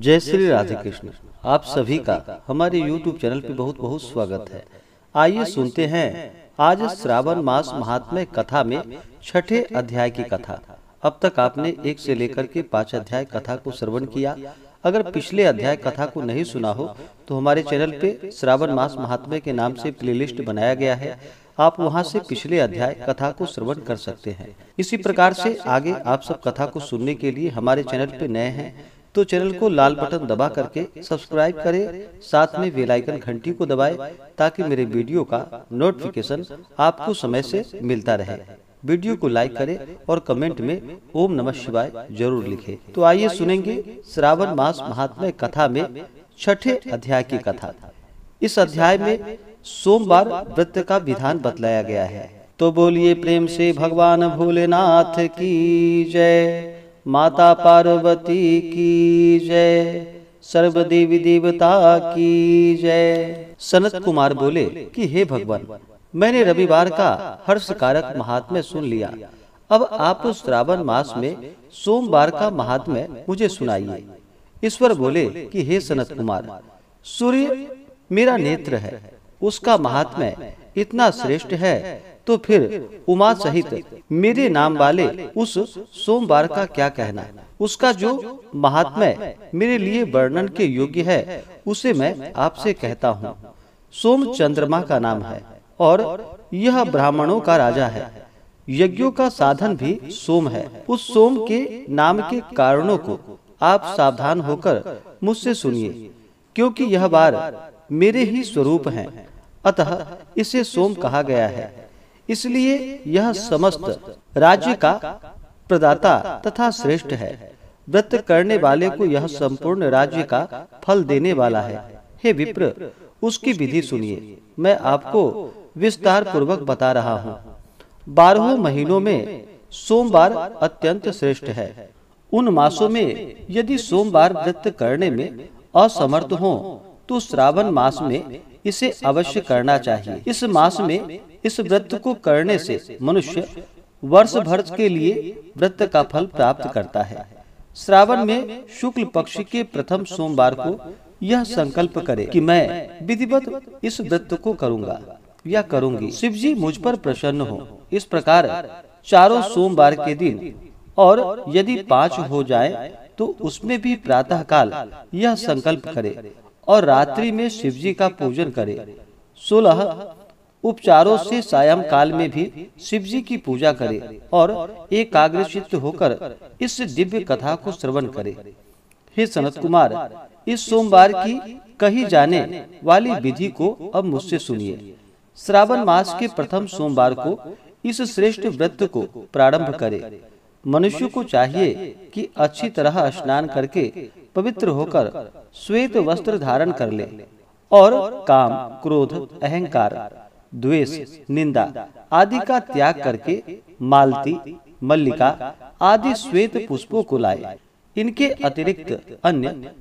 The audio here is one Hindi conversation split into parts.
जय श्री राधे कृष्ण आप सभी का हमारे YouTube चैनल पे बहुत बहुत स्वागत है आइए सुनते हैं आज श्रावण मास महात्म्य कथा में छठे अध्याय की कथा अब तक आपने एक से लेकर के पांच अध्याय कथा को श्रवण किया अगर पिछले अध्याय कथा को नहीं सुना हो तो हमारे तो चैनल पे श्रावण मास महात्म्य के नाम से प्लेलिस्ट बनाया गया है आप वहां से पिछले अध्याय कथा को श्रवण कर सकते हैं इसी प्रकार से आगे आप सब कथा को सुनने के लिए हमारे चैनल पे नए हैं तो चैनल को लाल बटन दबा करके सब्सक्राइब करें साथ में बेल आइकन घंटी को दबाएं ताकि मेरे वीडियो का नोटिफिकेशन आपको समय से मिलता रहे वीडियो को लाइक करें और कमेंट में ओम नमः शिवाय जरूर लिखें। तो आइए सुनेंगे श्रावण मास महात्मा कथा में छठे अध्याय की कथा इस अध्याय में सोमवार व्रत का विधान बतलाया गया है तो बोलिए प्रेम से भगवान भोलेनाथ की जय माता पार्वती की जय सर्व देवी देवता की जय सनत कुमार बोले कि हे भगवान मैंने रविवार का हर्ष कारक महात्म्य सुन लिया अब आप उस श्रावण मास में सोमवार का महात्म्य मुझे सुनाइए ईश्वर बोले कि हे सनत कुमार सूर्य मेरा नेत्र है उसका महात्म्य इतना श्रेष्ठ है तो फिर तो उमा सहित मेरे नाम वाले उस सोमवार का क्या कहना उसका जो महात्मा मेरे लिए वर्णन के योग्य है उसे मैं आपसे कहता हूँ सोम चंद्रमा का नाम है और यह ब्राह्मणों का राजा है यज्ञों का साधन भी सोम है उस सोम के नाम के कारणों को आप सावधान होकर मुझसे सुनिए क्योंकि यह बार मेरे ही स्वरूप हैं अतः इसे सोम कहा गया है इसलिए यह समस्त राज्य का प्रदाता तथा श्रेष्ठ है व्रत करने वाले को यह संपूर्ण राज्य का फल देने वाला है हे विप्र उसकी विधि सुनिए मैं आपको विस्तार पूर्वक बता रहा हूँ बारह महीनों में सोमवार अत्यंत श्रेष्ठ है उन मासों में यदि सोमवार व्रत करने में असमर्थ हो तो श्रावण मास में इसे अवश्य करना चाहिए इस मास में इस व्रत को करने से मनुष्य वर्ष भर के लिए व्रत का फल प्राप्त करता है श्रावण में शुक्ल पक्ष के प्रथम सोमवार को यह संकल्प करे कि मैं विधिवत इस व्रत को करूंगा या करूंगी शिव जी मुझ पर प्रसन्न हो इस प्रकार चारों सोमवार के दिन और यदि पाँच हो जाए तो, तो उसमें भी प्रातः काल यह संकल्प करे और रात्रि में शिवजी का पूजन करें सोलह उपचारों से काल में भी शिवजी की पूजा करें और एकाग्र चित्त होकर इस दिव्य कथा को श्रवण करें हे सनत कुमार इस सोमवार की कही जाने वाली विधि को अब मुझसे सुनिए श्रावण मास के प्रथम सोमवार को इस श्रेष्ठ व्रत को प्रारंभ करें मनुष्य को चाहिए कि अच्छी तरह स्नान करके पवित्र होकर श्वेत वस्त्र धारण कर ले और काम क्रोध अहंकार द्वेष, निंदा आदि का त्याग करके मालती मल्लिका आदि श्वेत पुष्पों को लाए इनके अतिरिक्त अन्य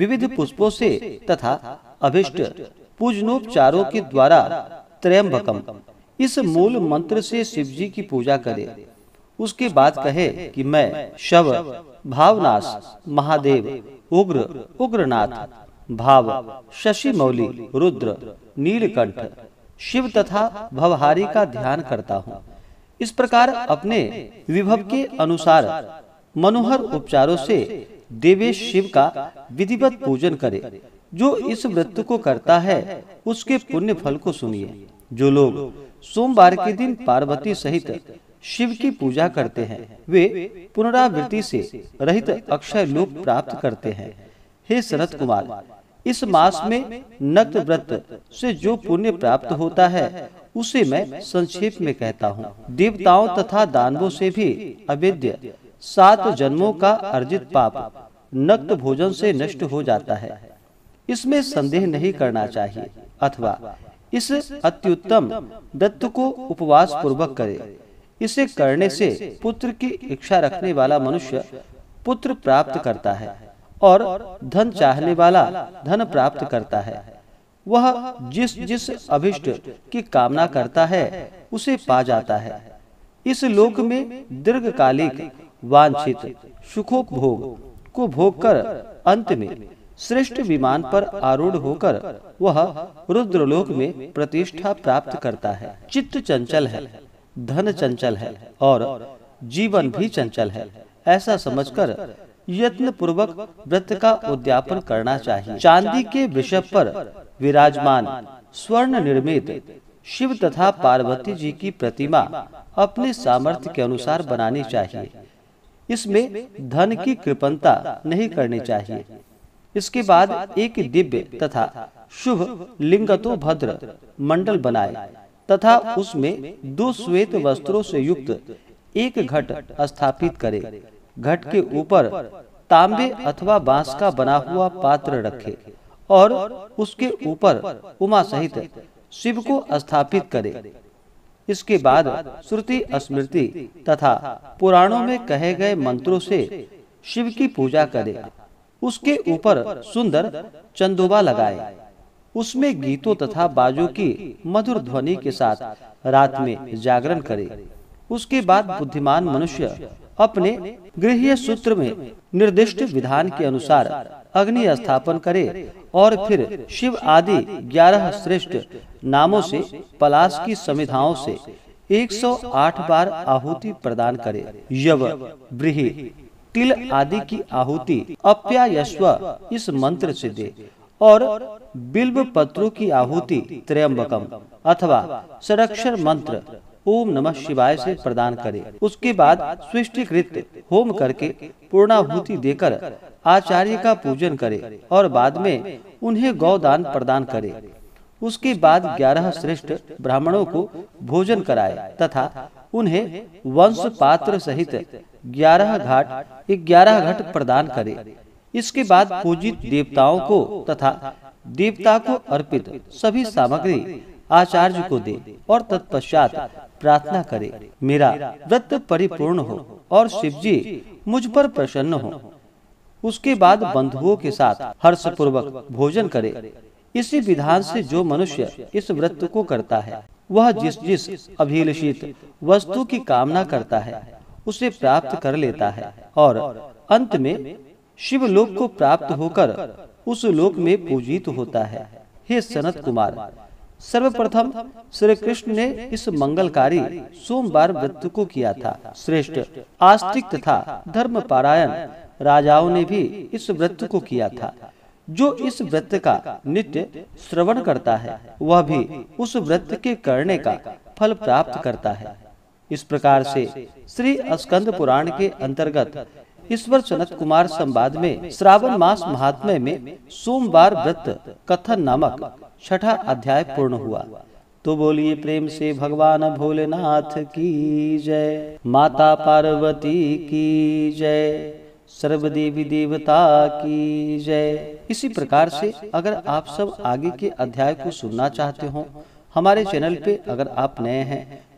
विविध पुष्पों से तथा अभिष्ट पूजनोपचारों के द्वारा त्रयम्बकम इस मूल मंत्र से शिव जी की पूजा करे उसके बाद कहे कि मैं शव भावनाश महादेव उग्र उग्रनाथ भाव शशि मौली रुद्र नीलकंठ शिव तथा भवहारी का ध्यान करता हूँ इस प्रकार अपने विभव के अनुसार मनोहर उपचारों से देवेश शिव का विधिवत पूजन करें जो इस व्रत को करता है उसके पुण्य फल को सुनिए जो लोग सोमवार के दिन पार्वती सहित शिव की पूजा करते हैं वे पुनरावृत्ति से रहित अक्षय लोक प्राप्त करते हैं हे शरद कुमार इस मास में नक्त व्रत से जो पुण्य प्राप्त होता है उसे मैं संक्षेप में कहता हूँ देवताओं तथा दानवों से भी अवेद्य सात जन्मों का अर्जित पाप नक्त भोजन से नष्ट हो जाता है इसमें संदेह नहीं करना चाहिए अथवा इस अत्युत्तम दत्त को उपवास पूर्वक करे इसे करने से पुत्र की इच्छा रखने वाला मनुष्य पुत्र प्राप्त करता है और धन चाहने वाला धन प्राप्त करता है वह जिस जिस अभिष्ट की कामना करता है उसे पा जाता है इस लोक में दीर्घकालिक वांछित सुखोपभोग को भोग कर अंत में श्रेष्ठ विमान पर आरूढ़ होकर वह रुद्रलोक में प्रतिष्ठा प्राप्त करता है चित्त चंचल है धन चंचल है और जीवन भी चंचल है ऐसा समझकर यत्न पूर्वक व्रत का उद्यापन करना चाहिए चांदी के विषय पर विराजमान स्वर्ण निर्मित शिव तथा पार्वती जी की प्रतिमा अपने सामर्थ्य के अनुसार बनानी चाहिए इसमें धन की कृपणता नहीं करनी चाहिए इसके बाद एक दिव्य तथा शुभ लिंगतो भद्र मंडल बनाए तथा उसमें दो श्वेत वस्त्रों से युक्त एक घट स्थापित करे घट के ऊपर तांबे अथवा बांस का बना हुआ पात्र रखे और उसके ऊपर उमा सहित शिव को स्थापित करे इसके बाद श्रुति स्मृति तथा पुराणों में कहे गए मंत्रों से शिव की पूजा करे उसके ऊपर सुंदर चंदोबा लगाए उसमें गीतों तथा बाजों की मधुर ध्वनि के साथ रात में जागरण करे उसके बाद बुद्धिमान मनुष्य अपने गृह सूत्र में निर्दिष्ट विधान के अनुसार अग्नि स्थापन करे और फिर शिव आदि ग्यारह श्रेष्ठ नामों से पलाश की संविधाओं से 108 बार आहुति प्रदान करे यव ब्रीही तिल आदि की आहुति अप्यायस्व इस मंत्र से दे और बिल्व पत्रों की आहुति त्रयम्बकम अथवा संरक्षण मंत्र ओम नमः शिवाय से प्रदान करें। उसके बाद सृष्टि कृत्य होम करके पूर्णाहुति देकर आचार्य का पूजन करें और बाद में उन्हें गौदान प्रदान करें। उसके बाद ग्यारह श्रेष्ठ ब्राह्मणों को भोजन कराए तथा उन्हें वंश पात्र सहित ग्यारह घाट ग्यारह घट प्रदान करे इसके बाद पूजित देवताओं को तथा देवता को अर्पित सभी सामग्री आचार्य को दे और तत्पश्चात प्रार्थना करे मेरा व्रत परिपूर्ण हो और शिवजी मुझ पर प्रसन्न हो उसके बाद बंधुओं के साथ हर्ष पूर्वक भोजन करे इसी विधान से जो मनुष्य इस व्रत को करता है वह जिस जिस अभिलषित वस्तु की कामना करता है उसे प्राप्त कर लेता है और अंत में शिव लोक को प्राप्त होकर उस लोक में पूजित होता है हे सनत कुमार सर्वप्रथम श्री कृष्ण ने इस मंगलकारी सोमवार व्रत को किया था श्रेष्ठ आस्तिक तथा धर्म पारायण राजाओं ने भी इस व्रत को किया था जो इस व्रत का नित्य श्रवण करता है वह भी उस व्रत के करने का फल प्राप्त करता है इस प्रकार से श्री स्कंद पुराण के अंतर्गत इस सनत कुमार संवाद में श्रावण मास महात्म्य में सोमवार व्रत कथन नामक छठा अध्याय पूर्ण हुआ तो बोलिए प्रेम से भगवान भोलेनाथ की जय माता पार्वती की जय सर्व देवी देवता की जय इसी प्रकार से अगर आप सब आगे के अध्याय को सुनना चाहते हो हमारे चैनल पे अगर आप नए हैं